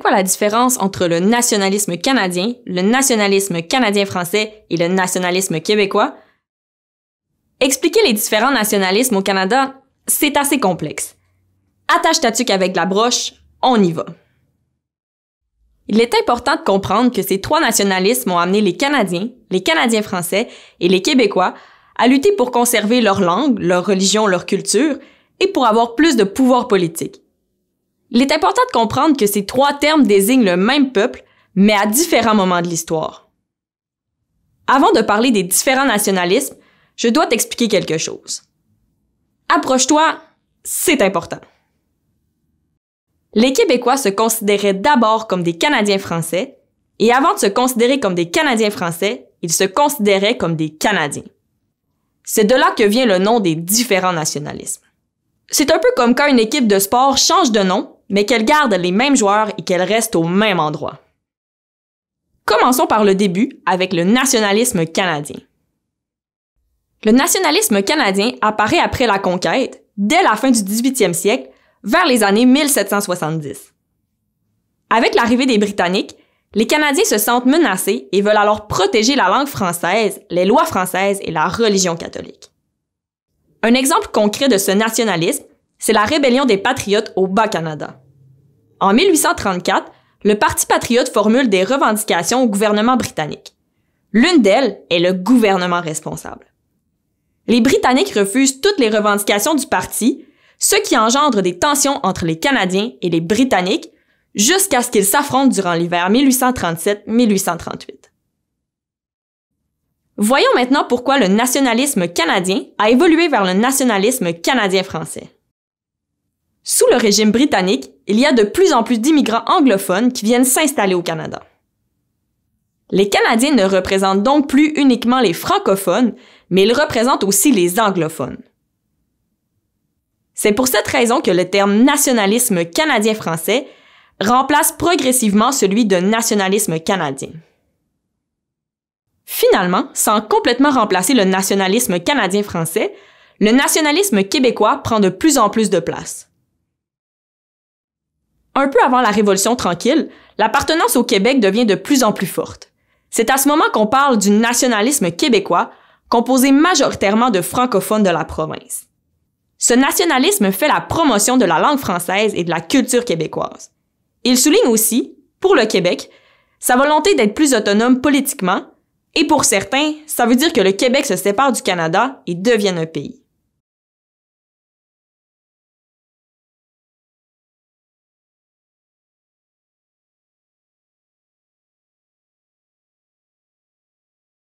quoi la différence entre le nationalisme canadien, le nationalisme canadien-français et le nationalisme québécois? Expliquer les différents nationalismes au Canada, c'est assez complexe. Attache ta tuque avec la broche, on y va. Il est important de comprendre que ces trois nationalismes ont amené les Canadiens, les Canadiens français et les Québécois à lutter pour conserver leur langue, leur religion, leur culture et pour avoir plus de pouvoir politique. Il est important de comprendre que ces trois termes désignent le même peuple, mais à différents moments de l'histoire. Avant de parler des différents nationalismes, je dois t'expliquer quelque chose. Approche-toi, c'est important. Les Québécois se considéraient d'abord comme des Canadiens français, et avant de se considérer comme des Canadiens français, ils se considéraient comme des Canadiens. C'est de là que vient le nom des différents nationalismes. C'est un peu comme quand une équipe de sport change de nom mais qu'elle garde les mêmes joueurs et qu'elle reste au même endroit. Commençons par le début avec le nationalisme canadien. Le nationalisme canadien apparaît après la conquête, dès la fin du 18e siècle, vers les années 1770. Avec l'arrivée des Britanniques, les Canadiens se sentent menacés et veulent alors protéger la langue française, les lois françaises et la religion catholique. Un exemple concret de ce nationalisme c'est la rébellion des patriotes au Bas-Canada. En 1834, le Parti patriote formule des revendications au gouvernement britannique. L'une d'elles est le gouvernement responsable. Les Britanniques refusent toutes les revendications du parti, ce qui engendre des tensions entre les Canadiens et les Britanniques jusqu'à ce qu'ils s'affrontent durant l'hiver 1837-1838. Voyons maintenant pourquoi le nationalisme canadien a évolué vers le nationalisme canadien-français. Sous le régime britannique, il y a de plus en plus d'immigrants anglophones qui viennent s'installer au Canada. Les Canadiens ne représentent donc plus uniquement les francophones, mais ils représentent aussi les anglophones. C'est pour cette raison que le terme nationalisme canadien-français remplace progressivement celui de nationalisme canadien. Finalement, sans complètement remplacer le nationalisme canadien-français, le nationalisme québécois prend de plus en plus de place. Un peu avant la Révolution tranquille, l'appartenance au Québec devient de plus en plus forte. C'est à ce moment qu'on parle du nationalisme québécois, composé majoritairement de francophones de la province. Ce nationalisme fait la promotion de la langue française et de la culture québécoise. Il souligne aussi, pour le Québec, sa volonté d'être plus autonome politiquement, et pour certains, ça veut dire que le Québec se sépare du Canada et devienne un pays.